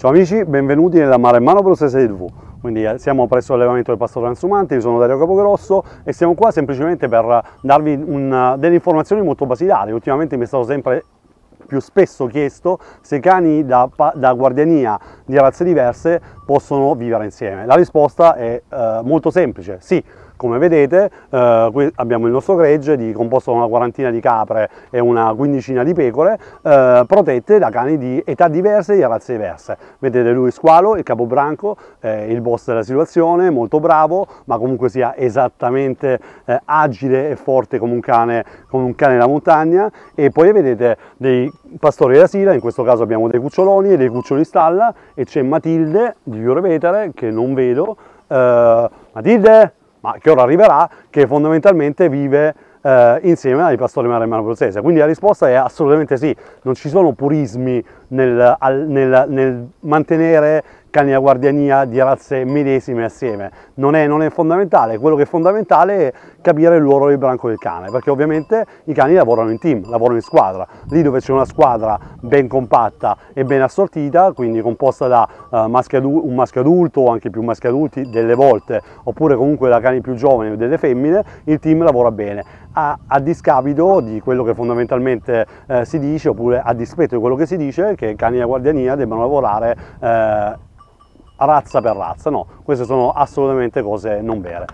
Ciao amici, benvenuti nella Mare Processe di TV. Quindi eh, siamo presso l'allevamento del pastore transumante, io sono Dario Capogrosso e siamo qua semplicemente per darvi un, eh, delle informazioni molto basilari. Ultimamente mi è stato sempre più spesso chiesto se cani da, da, guardiania di razze diverse possono vivere insieme. La risposta è eh, molto semplice, sì. Come vedete eh, abbiamo il nostro gregge di, composto da una quarantina di capre e una quindicina di pecore eh, protette da cani di età diverse e di razze diverse. Vedete lui squalo, il capobranco, eh, il boss della situazione, molto bravo ma comunque sia esattamente eh, agile e forte come un, cane, come un cane da montagna e poi vedete dei pastori da sila, in questo caso abbiamo dei cuccioloni e dei cuccioli stalla e c'è Matilde di Viorevetare che non vedo. Uh, Matilde, ma che ora arriverà, che fondamentalmente vive eh, insieme ai pastori maremmano abruzzese. Quindi la risposta è assolutamente sì, non ci sono purismi nel, al, nel, nel mantenere cani da guardiania di razze medesime assieme. Non è, non è, fondamentale, quello che è fondamentale è capire il ruolo del branco del cane, perché ovviamente i cani lavorano in team, lavorano in squadra. Lì dove c'è una squadra ben compatta e ben assortita, quindi composta da uh, eh, maschio, un maschio adulto o anche più maschi adulti delle volte, oppure comunque da cani più giovani o delle femmine, il team lavora bene. A, a discapito di quello che fondamentalmente eh, si dice, oppure a dispetto di quello che si dice, che cani da guardiania debbano lavorare eh, razza per razza, no, queste sono assolutamente cose non vere.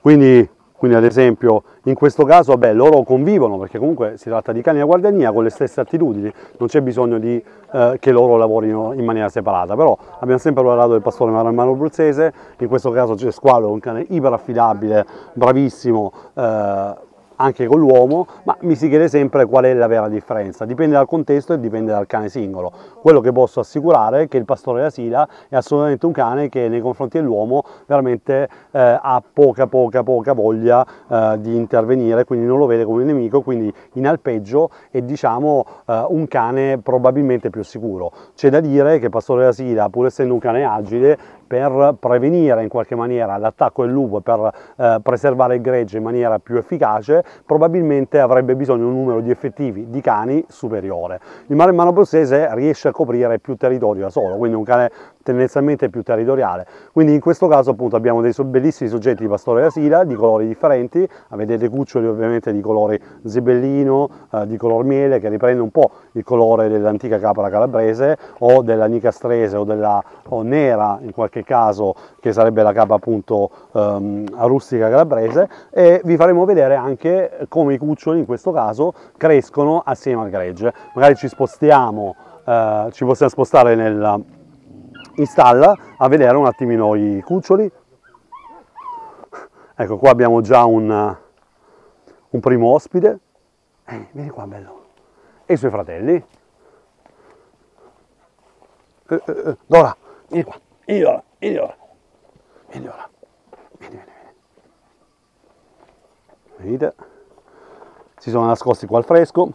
Quindi quindi ad esempio in questo caso vabbè, loro convivono perché comunque si tratta di cani da guardiania con le stesse attitudini, non c'è bisogno di, eh, che loro lavorino in maniera separata, però abbiamo sempre lavorato del pastore Maramano bruzzese, in questo caso c'è Squalo, un cane iperaffidabile, bravissimo, eh, anche con l'uomo, ma mi si chiede sempre qual è la vera differenza. Dipende dal contesto e dipende dal cane singolo. Quello che posso assicurare è che il pastore d'asila è assolutamente un cane che nei confronti dell'uomo veramente eh, ha poca poca poca voglia eh, di intervenire, quindi non lo vede come un nemico, quindi in alpeggio è diciamo eh, un cane probabilmente più sicuro. C'è da dire che il pastore d'asila, pur essendo un cane agile, per prevenire in qualche maniera l'attacco del lupo e per eh, preservare il gregge in maniera più efficace probabilmente avrebbe bisogno di un numero di effettivi di cani superiore. Il maremmano abruzzese riesce a coprire più territorio da solo, quindi un cane tendenzialmente più territoriale. Quindi in questo caso appunto abbiamo dei bellissimi soggetti di pastore asila di colori differenti, vedete cuccioli ovviamente di colore zibellino, eh, di color miele che riprende un po' il colore dell'antica capra calabrese o della nicastrese o della o nera in qualche caso che sarebbe la capra appunto ehm, rustica calabrese e vi faremo vedere anche come i cuccioli in questo caso crescono assieme al gregge. Magari ci spostiamo, eh, ci possiamo spostare nel in stalla a vedere un attimino i cuccioli. Ecco qua abbiamo già un, eh, un primo ospite. Eh, vieni qua bello. E i suoi fratelli. Eh, eh, eh, Dora, vieni qua. Vieni Dora, vieni Dora. Vieni Dora. Vieni, vieni, vieni. Vedete? Si sono nascosti qua al fresco.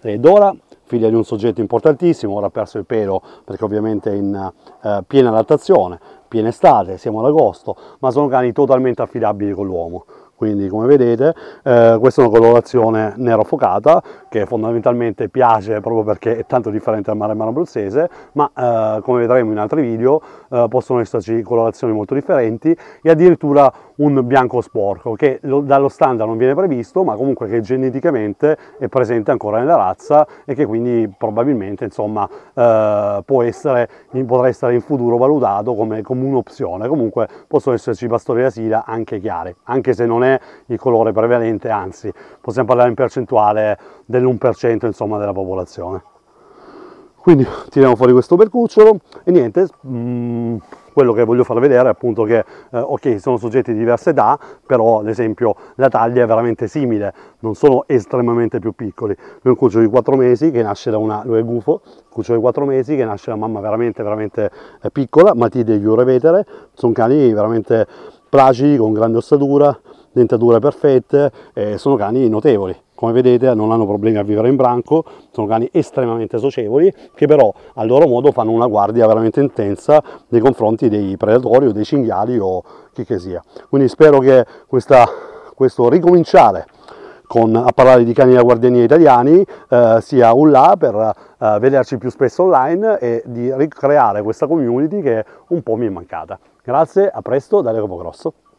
Lei Dora figlia di un soggetto importantissimo, ora ha perso il pelo perché ovviamente è in eh, piena adattazione, piena estate, siamo ad agosto, ma sono cani totalmente affidabili con l'uomo. Quindi come vedete eh, questa è una colorazione nero focata che fondamentalmente piace proprio perché è tanto differente dal maremmano abruzzese, ma eh, come vedremo in altri video eh, possono esserci colorazioni molto differenti e addirittura un bianco sporco che lo, dallo standard non viene previsto ma comunque che geneticamente è presente ancora nella razza e che quindi probabilmente insomma eh, può essere, potrà essere in futuro valutato come, come un'opzione comunque possono esserci pastori d'asila anche chiari anche se non è il colore prevalente anzi possiamo parlare in percentuale dell'1% insomma della popolazione quindi tiriamo fuori questo percucciolo e niente mh, mm, quello che voglio far vedere è appunto che, eh, ok, sono soggetti di diverse età, però ad esempio la taglia è veramente simile, non sono estremamente più piccoli. Lui è un cucciolo di 4 mesi che nasce da una, lui è gufo, cucciolo di 4 mesi che nasce da una mamma veramente veramente eh, piccola, Matide gli urevetere, sono cani veramente placidi, con grande ossatura, dentature perfette, eh, sono cani notevoli come vedete non hanno problemi a vivere in branco, sono cani estremamente socievoli che però a loro modo fanno una guardia veramente intensa nei confronti dei predatori o dei cinghiali o chi che sia. Quindi spero che questa, questo ricominciare con, a parlare di cani da guardiania italiani eh, sia un là per eh, vederci più spesso online e di ricreare questa community che un po' mi è mancata. Grazie, a presto da Leopo